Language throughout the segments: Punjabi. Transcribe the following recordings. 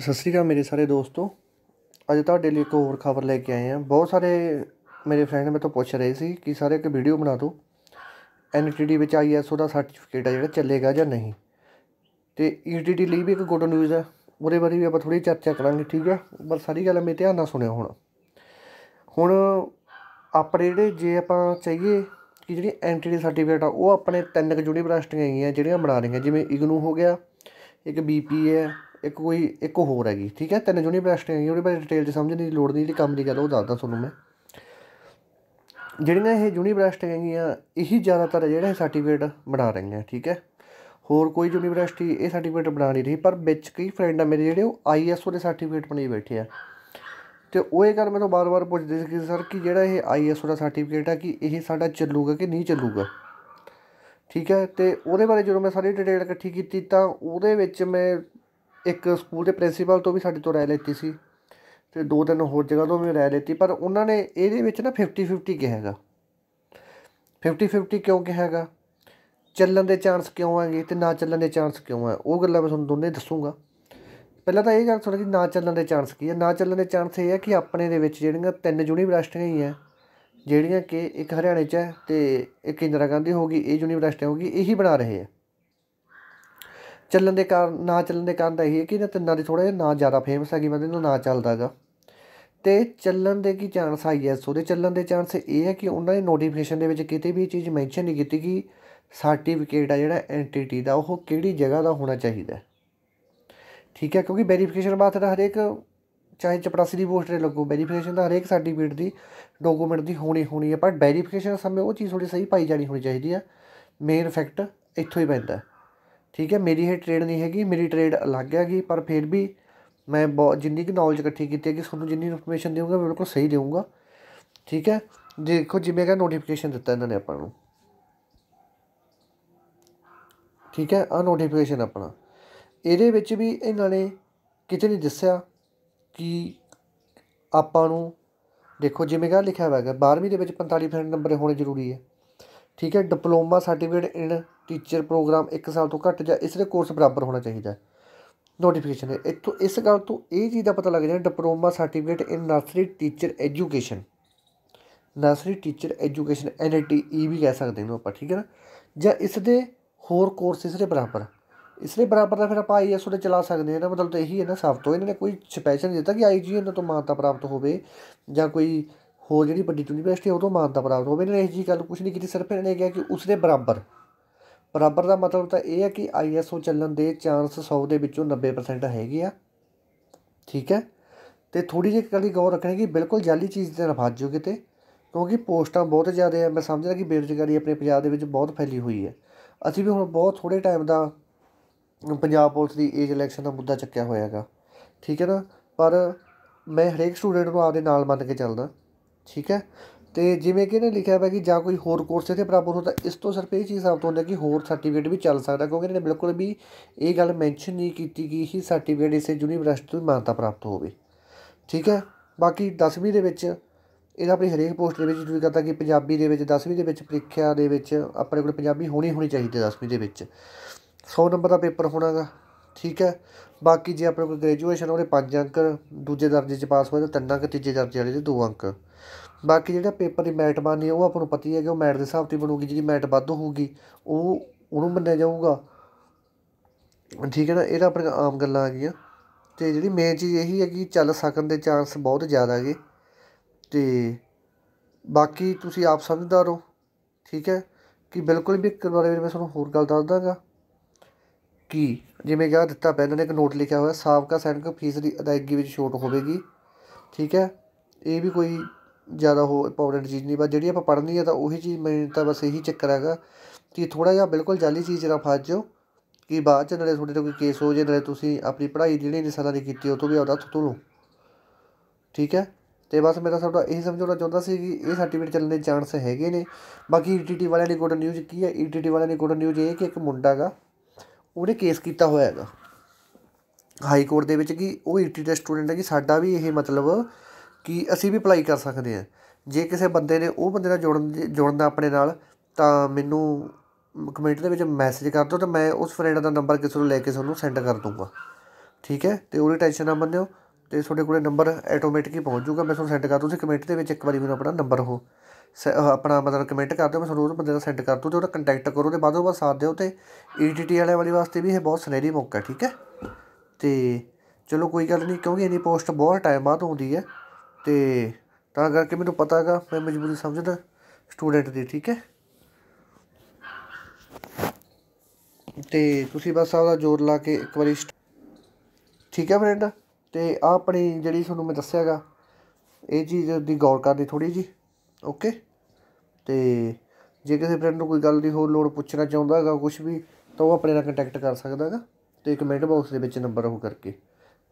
ਸਤਿ ਸ਼੍ਰੀ ਅਕਾਲ ਮੇਰੇ ਸਾਰੇ ਦੋਸਤੋ ਅੱਜ ਤੁਹਾਡੇ ਲਈ ਇੱਕ ਹੋਰ ਖਬਰ ਲੈ ਕੇ ਆਏ ਹਾਂ ਬਹੁਤ ਸਾਰੇ ਮੇਰੇ ਫਰੈਂਡ ਮੇਰੇ ਤੋਂ ਪੁੱਛ ਰਹੇ ਸੀ ਕਿ ਸਾਰੇ ਇੱਕ ਵੀਡੀਓ ਬਣਾ ਦਿਓ ਐਨਟੀਡੀ ਵਿੱਚ ਆਈਐਸਓ ਦਾ ਸਰਟੀਫਿਕੇਟ ਆ ਜਿਹੜਾ ਚੱਲੇਗਾ ਜਾਂ ਨਹੀਂ ਤੇ ਈਟੀਡੀ e ਲਈ ਵੀ ਇੱਕ ਗੁੱਡ ਨਿਊਜ਼ ਹੈ ਉਹਦੇ ਬਾਰੇ ਵੀ ਆਪਾਂ ਥੋੜੀ ਚਰਚਾ ਕਰਾਂਗੇ ਠੀਕ ਹੈ ਪਰ ਸਾਰੀ ਗੱਲ ਮੇਰੇ ਧਿਆਨ ਨਾਲ ਸੁਣਿਓ ਹੁਣ ਹੁਣ ਆਪਣੇ ਜਿਹੜੇ ਜੇ ਆਪਾਂ ਚਾਹੀਏ ਕਿ ਜਿਹੜੀ ਐਨਟੀਡੀ ਸਰਟੀਫਿਕੇਟ ਆ ਉਹ ਆਪਣੇ ਤਿੰਨ ਕੁ ਯੂਨੀਵਰਸਿਟੀਆਂ ਹੈਗੀਆਂ ਜਿਹੜੀਆਂ ਬਣਾ ਰਹੀਆਂ ਜਿਵੇਂ ਇਗਨੂ ਹੋ ਗਿਆ ਇੱਕ ਬੀਪੀਏ ਇੱਕ ਕੋਈ ਇੱਕ ਹੋਰ ਹੈਗੀ ਠੀਕ ਹੈ ਤਿੰਨ ਯੂਨੀਵਰਸਿਟੀਆਂ ਯੂਨੀਵਰਸਿਟੀ ਡਿਟੇਲ 'ਚ ਸਮਝਣ ਦੀ ਲੋੜ ਨਹੀਂ ਜਿਹੜੀ ਕੰਮ ਦੀ ਗੱਲ ਉਹ ਦੱਸਦਾ ਤੁਹਾਨੂੰ ਮੈਂ ਜਿਹੜੀਆਂ ਇਹ ਯੂਨੀਵਰਸਿਟੀਆਂ ਹੈਗੀਆਂ ਇਹੀ ਜ਼ਿਆਦਾਤਰ ਜਿਹੜੇ ਸਰਟੀਫਿਕੇਟ ਬਣਾ ਰਹੀਆਂ ਠੀਕ ਹੈ ਹੋਰ ਕੋਈ ਯੂਨੀਵਰਸਿਟੀ ਇਹ ਸਰਟੀਫਿਕੇਟ ਬਣਾ ਨਹੀਂ ਰਹੀ ਪਰ ਵਿੱਚ ਕਈ ਫਰੈਂਡ ਆ ਮੇਰੇ ਜਿਹੜੇ ਉਹ ਆਈਐਸਓ ਦੇ ਸਰਟੀਫਿਕੇਟ ਬਣੇ ਬੈਠੇ ਆ ਤੇ ਉਹ ਇਹ ਗੱਲ ਮੈਨੂੰ ਬਾਰ-ਬਾਰ ਪੁੱਛਦੇ ਸੀ ਕਿ ਸਰ ਕਿ ਜਿਹੜਾ ਇਹ ਆਈਐਸਓ ਦਾ ਸਰਟੀਫਿਕੇਟ ਆ ਕਿ ਇਹ ਸਾਡਾ ਚੱਲੂਗਾ ਕਿ ਨਹੀਂ ਚੱਲੂਗਾ ਠੀਕ ਹੈ ਤੇ ਉਹਦੇ ਬਾਰੇ ਜਦੋਂ ਮੈਂ ਸਾਰੀ ਡਿਟੇਲ ਇਕੱਠੀ ਕੀਤੀ ਤਾਂ ਉਹਦੇ ਵਿੱਚ ਮੈਂ ਇੱਕ ਸਕੂਲ ਦੇ ਪ੍ਰਿੰਸੀਪਲ ਤੋਂ ਵੀ ਸਾਡੇ ਤੋਂ ਰਾਇ ਲੈਤੀ ਸੀ ਤੇ ਦੋ ਤਿੰਨ ਹੋਰ ਜਗ੍ਹਾ ਤੋਂ ਵੀ ਰਾਇ ਲੈਤੀ ਪਰ ਉਹਨਾਂ ਨੇ ਇਹਦੇ ਵਿੱਚ ਨਾ 50 50 ਕਿਹਾਗਾ 50 50 ਕਿਉਂ ਕਿਹਾਗਾ ਚੱਲਣ ਦੇ ਚਾਂਸ ਕਿਉਂ ਆਗੇ ਤੇ ਨਾ ਚੱਲਣ ਦੇ ਚਾਂਸ ਕਿਉਂ ਆ ਉਹ ਗੱਲਾਂ ਮੈਂ ਤੁਹਾਨੂੰ ਦੋਨੇ ਦੱਸੂਗਾ ਪਹਿਲਾਂ ਤਾਂ ਇਹ ਗੱਲ ਸੁਣੋ ਕਿ ਨਾ ਚੱਲਣ ਦੇ ਚਾਂਸ ਕੀ ਹੈ ਨਾ ਚੱਲਣ ਦੇ ਚਾਂਸ ਇਹ ਹੈ ਕਿ ਆਪਣੇ ਦੇ ਵਿੱਚ ਜਿਹੜੀਆਂ ਤਿੰਨ ਯੂਨੀਵਰਸਿਟੀਆਂ ਹੀ ਆ ਜਿਹੜੀਆਂ ਕਿ ਇੱਕ ਹਰਿਆਣੇ 'ਚ ਹੈ ਤੇ ਇੱਕ ਇੰਦਰਾ ਗਾਂਧੀ ਹੋਗੀ ਇਹ ਯੂਨੀਵਰਸਿਟੀ ਹੋਗੀ ਇਹੀ ਬਣਾ ਰਹੇ ਆ ਚੱਲਣ ਦੇ ਕਾਰਨ ਨਾ ਚੱਲਣ ਦੇ ਕਾਰਨ ਤਾਂ ਇਹ ਹੈ ਕਿ ਇਹਨਾਂ ਤਿੰਨਾਂ ਦੇ ਥੋੜੇ ਜਿਹਾ ਨਾ ਜ਼ਿਆਦਾ ਫੇਮਸ ਹੈਗੀ ਬੰਦੇ ਇਹਨਾਂ ਨਾ ਚੱਲਦਾਗਾ ਤੇ ਚੱਲਣ ਦੇ ਕੀ ਚਾਂਸ ਆ ਯੈਸ ਉਹਦੇ ਚੱਲਣ ਦੇ ਚਾਂਸ ਇਹ ਹੈ ਕਿ ਉਹਨਾਂ ਨੇ ਨੋਟੀਫਿਕੇਸ਼ਨ ਦੇ ਵਿੱਚ ਕਿਤੇ ਵੀ ਚੀਜ਼ ਮੈਂਸ਼ਨ ਨਹੀਂ ਕੀਤੀ ਕਿ ਸਰਟੀਫਿਕੇਟ ਆ ਜਿਹੜਾ ਐਂਟੀਟੀ ਦਾ ਉਹ ਕਿਹੜੀ ਜਗ੍ਹਾ ਦਾ ਹੋਣਾ ਚਾਹੀਦਾ ਠੀਕ ਹੈ ਕਿਉਂਕਿ ਵੈਰੀਫਿਕੇਸ਼ਨ ਬਾਅਦ ਤਾਂ ਹਰੇਕ ਚਾਹੇ ਚਪੜਾਸੀ ਦੀ ਪੋਸਟ ਤੇ ਲੱਗੋ ਵੈਰੀਫਿਕੇਸ਼ਨ ਦਾ ਹਰੇਕ ਸਰਟੀਫਿਕੇਟ ਦੀ ਡਾਕੂਮੈਂਟ ਦੀ ਹੋਣੀ ਹੋਣੀ ਹੈ ਪਰ ਵੈਰੀਫਿਕੇਸ਼ਨ ਸਮੇਂ ਉਹ ਚੀਜ਼ ਥੋੜੀ ਸਹੀ ਪਾਈ ਜਾਣੀ ਹੋਣੀ ਚਾਹੀਦੀ ਆ ਮੇਨ ਫੈਕਟ ਇੱਥੋਂ ਹੀ ਪੈਂਦਾ ਠੀਕ ਹੈ ਮੇਰੀ ਇਹ ਟ੍ਰੇਡ ਨਹੀਂ ਹੈਗੀ ਮੇਰੀ ਟ੍ਰੇਡ ਅਲੱਗ ਹੈਗੀ ਪਰ ਫਿਰ ਵੀ ਮੈਂ ਬਹੁਤ ਜਿੰਨੀ ਕਿ ਨੌਲੇਜ ਇਕੱਠੀ ਕੀਤੀ ਹੈ ਕਿ ਤੁਹਾਨੂੰ ਜਿੰਨੀ ਇਨਫੋਰਮੇਸ਼ਨ ਦੇਵਾਂਗਾ ਬਿਲਕੁਲ ਸਹੀ ਦੇਵਾਂਗਾ ਠੀਕ ਹੈ ਦੇਖੋ ਜਿਵੇਂ ਕਿ ਨੋਟੀਫਿਕੇਸ਼ਨ ਦਿੱਤਾ ਇਹਨਾਂ ਨੇ ਆਪਾਂ ਨੂੰ ਠੀਕ ਹੈ ਆ ਨੋਟੀਫਿਕੇਸ਼ਨ ਆਪਣਾ ਇਹਦੇ ਵਿੱਚ ਵੀ ਇਹਨਾਂ ਨੇ ਕਿਤੇ ਨਹੀਂ ਦੱਸਿਆ ਕਿ ਆਪਾਂ ਨੂੰ ਦੇਖੋ ਜਿਵੇਂ ਕਿ ਲਿਖਿਆ ਹੋਇਆ ਹੈਗਾ 12ਵੀਂ ਦੇ ਵਿੱਚ 45% ਨੰਬਰ ਹੋਣੇ ਜ਼ਰੂਰੀ ਹੈ ਠੀਕ ਹੈ diploma certificate in teacher program 1 ਸਾਲ ਤੋਂ ਘੱਟ ਜਾਂ ਇਸ ਦੇ ਕੋਰਸ ਬਰਾਬਰ ਹੋਣਾ ਚਾਹੀਦਾ ਨੋਟੀਫਿਕੇਸ਼ਨ ਇੱਥੋਂ ਇਸ ਗੱਲ ਤੋਂ ਇਹ ਚੀਜ਼ ਦਾ ਪਤਾ ਲੱਗ ਜਾਂਦਾ diploma certificate in nursery teacher education nursery teacher education NTE ਵੀ ਕਹਿ ਸਕਦੇ ਨੂੰ ਆਪਾਂ ਠੀਕ ਹੈ ਨਾ ਜਾਂ ਇਸ ਦੇ ਹੋਰ ਕੋਰਸ ਇਸ ਦੇ ਬਰਾਬਰ ਇਸ ਦੇ ਬਰਾਬਰ ਦਾ ਫਿਰ ਆਪਾਂ ਆਈਐਸ ਉਹਦੇ ਚਲਾ ਸਕਦੇ ਹਾਂ ਨਾ ਮਤਲਬ ਤਾਂ ਇਹੀ ਹੈ ਨਾ ਸਭ ਤੋਂ ਇਹਨਾਂ ਨੇ ਕੋਈ ਸਪੈਸ਼ਲ ਨਹੀਂ ਦਿੱਤਾ ਕਿ ਆਈਜੀ ਇਹਨਾਂ ਤੋਂ ਮਾਨਤਾ ਪ੍ਰਾਪਤ ਹੋਵੇ ਜਾਂ ਕੋਈ ਹੋਰ ਜਿਹੜੀ ਵੱਡੀ ਯੂਨੀਵਰਸਿਟੀ ਉਹ ਤੋਂ ਮਾਨਤਾ ਪ੍ਰਾਪਤ ਹੋਵੇ ਇਹਨਾਂ ਨੇ ਇਹ ਜੀ ਗੱਲ ਕੁਝ ਨਹੀਂ ਕੀਤੀ ਸਿਰਫ ਇਹਨਾਂ ਨੇ ਕਿਹਾ ਕਿ ਉਸ ਦੇ ਬਰਾਬਰ ਬਰਾਬਰ ਦਾ ਮਤਲਬ ਤਾਂ ਇਹ ਹੈ ਕਿ ਆਈਐਸਓ ਚੱਲਣ ਦੇ ਚਾਂਸ 100 ਦੇ ਵਿੱਚੋਂ 90% ਹੈਗੇ ਆ ਠੀਕ ਹੈ ਤੇ ਥੋੜੀ ਜਿਹੀ ਗੱਲ ਗੌਰ ਰੱਖਣੀ ਕਿ ਬਿਲਕੁਲ ਜਾਲੀ ਚੀਜ਼ ਤੇ ਨਾ ਫਸ ਜਾਓ ਕਿਤੇ ਕਿਉਂਕਿ ਪੋਸਟਾਂ ਬਹੁਤ ਜ਼ਿਆਦਾ ਆ ਮੈਂ ਸਮਝਦਾ ਕਿ ਬੇਰੁਜ਼ਗਾਰੀ ਆਪਣੇ ਪੰਜਾਬ ਦੇ ਵਿੱਚ ਬਹੁਤ ਫੈਲੀ ਹੋਈ ਹੈ ਅਸੀਂ ਵੀ ਹੁਣ ਬਹੁਤ ਥੋੜੇ ਟਾਈਮ ਦਾ ਪੰਜਾਬ ਪੁਲਿਸ ਦੀ ਏਜ ਇਲੈਕਸ਼ਨ ਦਾ ਮੁੱਦਾ ਚੱਕਿਆ ਹੋਇਆ ਹੈਗਾ ਠੀਕ ਹੈ ਨਾ ਪਰ ਮੈਂ ਹਰੇਕ ਸਟੂਡੈਂਟ ਨੂੰ ਆਪਦੇ ਨਾਲ ਮੰਨ ਕੇ ਚੱਲਦਾ ਠੀਕ ਹੈ ਤੇ ਜਿਵੇਂ ਕਿ ਇਹਨੇ ਲਿਖਿਆ ਹੋਇਆ ਕਿ ਜਾਂ ਕੋਈ ਹੋਰ ਕੋਰਸ ਇਥੇ ਪ੍ਰਾਪਤ ਹੁੰਦਾ ਇਸ ਤੋਂ ਸਿਰਫ ਇਹ ਚੀਜ਼ ਸਾਬਤ ਹੁੰਦੀ ਕਿ ਹੋਰ ਸਰਟੀਫਿਕੇਟ ਵੀ ਚੱਲ ਸਕਦਾ ਕਿਉਂਕਿ ਇਹਨੇ ਬਿਲਕੁਲ ਵੀ ਇਹ ਗੱਲ ਮੈਂਸ਼ਨ ਨਹੀਂ ਕੀਤੀ ਕਿ ਇਹ ਸਰਟੀਫਿਕੇਟ ਇਸੇ ਯੂਨੀਵਰਸਿਟੀ ਤੋਂ ਮਾਨਤਾ ਪ੍ਰਾਪਤ ਹੋਵੇ ਠੀਕ ਹੈ ਬਾਕੀ 10ਵੀਂ ਦੇ ਵਿੱਚ ਇਹਦਾ ਆਪਣੀ ਹਰੇਕ ਪੋਸਟ ਦੇ ਵਿੱਚ ਜ਼ਰੂਰੀ ਕਰਤਾ ਕਿ ਪੰਜਾਬੀ ਦੇ ਵਿੱਚ 10ਵੀਂ ਦੇ ਵਿੱਚ ਪ੍ਰੀਖਿਆ ਦੇ ਵਿੱਚ ਆਪਣੇ ਕੋਲ ਪੰਜਾਬੀ ਹੋਣੀ ਹੋਣੀ ਚਾਹੀਦੀ 10ਵੀਂ ਦੇ ਵਿੱਚ 100 ਨੰਬਰ ਦਾ ਪੇਪਰ ਹੋਣਾਗਾ ਠੀਕ ਹੈ ਬਾਕੀ ਜੇ ਆਪਣੇ ਕੋਲ ਗ੍ਰੈਜੂਏਸ਼ਨ ਹੋਵੇ 5 ਅੰਕ ਦੂਜੇ ਦਰਜੇ 'ਚ ਪਾਸ ਹੋਏ ਤਾਂ 3 ਅੰਕ ਤੀਜੇ ਦਰਜੇ ਵਾਲੇ ਦੇ 2 ਅੰਕ ਬਾਕੀ ਜਿਹੜਾ ਪੇਪਰ ਦੀ ਮੈਟ ਬਣਨੀ ਉਹ ਆਪਾਂ ਨੂੰ ਪਤਾ ਹੀ ਹੈ ਕਿ ਉਹ ਮੈਟ ਦੇ ਹਿਸਾਬ ਤੇ ਬਣੂਗੀ ਜਿਹੜੀ ਮੈਟ ਵੱਧ ਹੋਊਗੀ ਉਹ ਉਹਨੂੰ ਮੰਨਿਆ ਜਾਊਗਾ ਠੀਕ ਹੈ ਨਾ ਇਹ ਤਾਂ ਆਪਣੀਆਂ ਆਮ ਗੱਲਾਂ ਆ ਗਈਆਂ ਤੇ ਜਿਹੜੀ ਮੇਨ ਚੀਜ਼ ਇਹੀ ਹੈ ਕਿ ਚੱਲ ਸਕਣ ਦੇ ਚਾਂਸ ਬਹੁਤ ਜ਼ਿਆਦਾ ਹੈਗੇ ਤੇ ਬਾਕੀ ਤੁਸੀਂ ਆਪ ਸਮਝਦਾਰ ਹੋ ਠੀਕ ਹੈ ਕਿ ਬਿਲਕੁਲ ਵੀ ਇੱਕ ਬਾਰੇ ਮੈਂ ਤੁਹਾਨੂੰ ਹੋਰ ਗੱਲ ਦੱਸ ਦਾਂਗਾ ਕਿ ਜਿਵੇਂ ਕਿਹਾ ਦਿੱਤਾ ਪੈਨ ਨੇ ਇੱਕ ਨੋਟ ਲਿਖਿਆ ਹੋਇਆ ਸਾਬਕਾ ਸੈਨਿਕ ਫੀਸ ਦੀ ਅਦਾਇਗੀ ਵਿੱਚ ਛੋਟ ਹੋਵੇਗੀ ਠੀਕ ਹੈ ਇਹ ਵੀ ਕੋਈ ਜ਼ਿਆਦਾ ਉਹ ਇੰਪੋਰਟੈਂਟ ਚੀਜ਼ ਨਹੀਂ ਬਸ ਜਿਹੜੀ ਆਪਾਂ ਪੜ੍ਹਨੀ ਹੈ ਤਾਂ ਉਹੀ ਚੀਜ਼ ਮੈਂ ਤਾਂ ਬਸ ਇਹੀ ਚੱਕਰ ਹੈਗਾ ਕਿ ਥੋੜਾ ਜਿਹਾ ਬਿਲਕੁਲ ਜਾਲੀ ਚੀਜ਼ ਨਾ ਫਸ ਜਾਓ ਕਿ ਬਾਅਦ 'ਚ ਨਾਲੇ ਤੁਹਾਡੇ ਤੋਂ ਕੋਈ ਕੇਸ ਹੋ ਜੇ ਨਾਲੇ ਤੁਸੀਂ ਆਪਣੀ ਪੜ੍ਹਾਈ ਜਿਹੜੀ ਨਹੀਂ ਸਾਲਾਂ ਦੀ ਕੀਤੀ ਉਹ ਤੋਂ ਵੀ ਆਉਦਾ ਥੁੱਤੂ ਲਓ ਠੀਕ ਹੈ ਤੇ ਬਸ ਮੇਰਾ ਸਭ ਦਾ ਇਹ ਸਮਝਾਉਣਾ ਚਾਹੁੰਦਾ ਸੀ ਕਿ ਇਹ ਸਰਟੀਫਿਕੇਟ ਚੱਲਣ ਦੇ ਚਾਂਸ ਹੈਗੇ ਨੇ ਬਾਕੀ ਈਟੀਟੀ e ਵਾਲਿਆਂ ਦੀ ਗੁੱਡ ਨਿਊਜ਼ ਕੀ ਹੈ ਈਟੀਟੀ e ਵਾਲਿਆਂ ਦੀ ਗੁੱਡ ਨਿਊਜ਼ ਇਹ ਕਿ ਇੱਕ ਮੁੰਡਾ ਹੈਗਾ ਉਹਨੇ ਕੇਸ ਕੀਤਾ ਹੋਇਆ ਹੈਗਾ ਹਾਈ ਕੋਰਟ ਦੇ ਵਿੱਚ ਕਿ ਉਹ ਈਟੀਟੀ e ਦਾ ਸਟੂਡੈਂਟ ਹੈ ਕਿ ਸਾਡਾ ਵੀ ਇਹ ਮਤਲਬ ਕਿ ਅਸੀਂ ਵੀ ਅਪਲਾਈ ਕਰ ਸਕਦੇ ਹਾਂ ਜੇ ਕਿਸੇ ਬੰਦੇ ਨੇ ਉਹ ਬੰਦੇ ਨਾਲ ਜੁੜਨ ਦਾ ਆਪਣੇ ਨਾਲ ਤਾਂ ਮੈਨੂੰ ਕਮੈਂਟ ਦੇ ਵਿੱਚ ਮੈਸੇਜ ਕਰ ਦਿਓ ਤਾਂ ਮੈਂ ਉਸ ਫਰੈਂਡ ਦਾ ਨੰਬਰ ਕਿਸੇ ਨੂੰ ਲੈ ਕੇ ਤੁਹਾਨੂੰ ਸੈਂਡ ਕਰ ਦੂੰਗਾ ਠੀਕ ਹੈ ਤੇ ਉਹਦੀ ਟੈਨਸ਼ਨ ਨਾ ਮੰਨਿਓ ਤੇ ਤੁਹਾਡੇ ਕੋਲੇ ਨੰਬਰ ਆਟੋਮੈਟਿਕ ਹੀ ਪਹੁੰਚ ਜਾਊਗਾ ਮੈਂ ਤੁਹਾਨੂੰ ਸੈਂਡ ਕਰ ਦੂੰ ਤੁਸੀਂ ਕਮੈਂਟ ਦੇ ਵਿੱਚ ਇੱਕ ਵਾਰੀ ਮੈਨੂੰ ਆਪਣਾ ਨੰਬਰ ਉਹ ਆਪਣਾ ਮਤਲਬ ਕਮੈਂਟ ਕਰ ਦਿਓ ਮੈਂ ਤੁਹਾਨੂੰ ਉਸ ਬੰਦੇ ਦਾ ਸੈਂਡ ਕਰ ਦੂੰ ਤੇ ਉਹਦਾ ਕੰਟੈਕਟ ਕਰੋ ਤੇ ਬਾਅਦੋਂ ਬਾਅਦ ਸਾਥ ਦਿਓ ਤੇ ਈਟੀਟੀ e ਵਾਲੇ ਵਾਲੀ ਵਾਸਤੇ ਵੀ ਇਹ ਬਹੁਤ ਸਨੇਰੀ ਮੌਕਾ ਠੀਕ ਹੈ ਤੇ ਚਲੋ ਕੋਈ ਗੱਲ ਨਹੀਂ ਕਿਉਂਕਿ ਇਹਦੀ ਪੋਸਟ ਬਹੁਤ ਟਾਈਮ ਬਾਅਦ ਆਉਂਦੀ ਹੈ ਤੇ ਤਾਂ ਕਰਕੇ ਮੈਨੂੰ ਪਤਾ ਹੈਗਾ ਮੈਂ ਮਜਬੂਰੀ ਸਮਝਦਾ ਸਟੂਡੈਂਟ ਦੀ ਠੀਕ ਹੈ ਤੇ ਤੁਸੀਂ ਬਸ ਆਪਦਾ ਜ਼ੋਰ ਲਾ ਕੇ ਇੱਕ ਵਾਰੀ ਠੀਕ ਹੈ ਫਰੈਂਡ ਤੇ ਆ ਆਪਣੀ ਜਿਹੜੀ ਤੁਹਾਨੂੰ ਮੈਂ ਦੱਸਿਆਗਾ ਇਹ ਚੀਜ਼ ਦੀ ਗੌਰ ਕਰਨੀ ਥੋੜੀ ਜੀ ਓਕੇ ਤੇ ਜੇ ਕਿਸੇ ਫਰੈਂਡ ਨੂੰ ਕੋਈ ਗੱਲ ਦੀ ਹੋਰ ਲੋੜ ਪੁੱਛਣਾ ਚਾਹੁੰਦਾ ਹੈਗਾ ਕੁਝ ਵੀ ਤਾਂ ਉਹ ਆਪਣੇ ਨਾਲ ਕੰਟੈਕਟ ਕਰ ਸਕਦਾ ਹੈਗਾ ਤੇ ਕਮੈਂਟ ਬਾਕਸ ਦੇ ਵਿੱਚ ਨੰਬਰ ਉਹ ਕਰਕੇ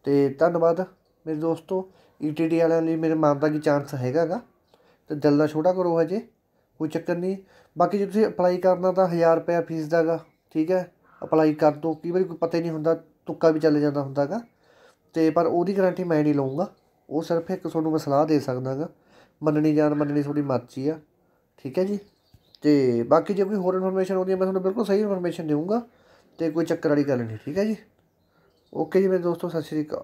ਤੇ ਧੰਨਵਾਦ ਮੇਰੇ ਦੋਸਤੋ ਈਟੀਡੀ e ਵਾਲਿਆਂ ਲਈ ਮੇਰੇ ਦਾ ਕੀ ਚਾਂਸ ਹੈਗਾਗਾ ਤੇ ਦਿਲ ਦਾ ਛੋਟਾ ਕਰੋ ਹਜੇ ਕੋਈ ਚੱਕਰ ਨਹੀਂ ਬਾਕੀ ਜੇ ਤੁਸੀਂ ਅਪਲਾਈ ਕਰਨਾ ਤਾਂ 1000 ਰੁਪਏ ਫੀਸ ਦਾਗਾ ਠੀਕ ਹੈ ਅਪਲਾਈ ਕਰ ਦੋ ਕਈ ਵਾਰੀ ਕੋਈ ਪਤਾ ਨਹੀਂ ਹੁੰਦਾ ਤੁੱਕਾ ਵੀ ਚੱਲ ਜਾਂਦਾ ਹੁੰਦਾਗਾ ਤੇ ਪਰ ਉਹਦੀ ਗਾਰੰਟੀ ਮੈਂ ਨਹੀਂ ਲਵਾਂਗਾ ਉਹ ਸਿਰਫ ਇੱਕ ਤੁਹਾਨੂੰ ਮੈਂ ਸਲਾਹ ਦੇ ਸਕਦਾਗਾ ਮੰਨਣੀ ਜਾਣ ਮੰਨਣੀ ਤੁਹਾਡੀ ਮਰਜ਼ੀ ਆ ਠੀਕ ਹੈ ਜੀ ਤੇ ਬਾਕੀ ਜੇ ਕੋਈ ਹੋਰ ਇਨਫੋਰਮੇਸ਼ਨ ਆਉਂਦੀ ਹੈ ਮੈਂ ਤੁਹਾਨੂੰ ਬਿਲਕੁਲ ਸਹੀ ਇਨਫੋਰਮੇਸ਼ਨ ਦੇਵਾਂਗਾ ਤੇ ਕੋਈ ਚੱਕਰ ਵਾਲੀ ਗੱਲ ਨਹੀਂ ਠੀਕ ਹੈ ਜੀ ਓਕੇ ਜੀ ਮੇਰੇ ਦੋਸਤੋ ਸਤਿ ਸ਼੍ਰੀ ਅਕਾਲ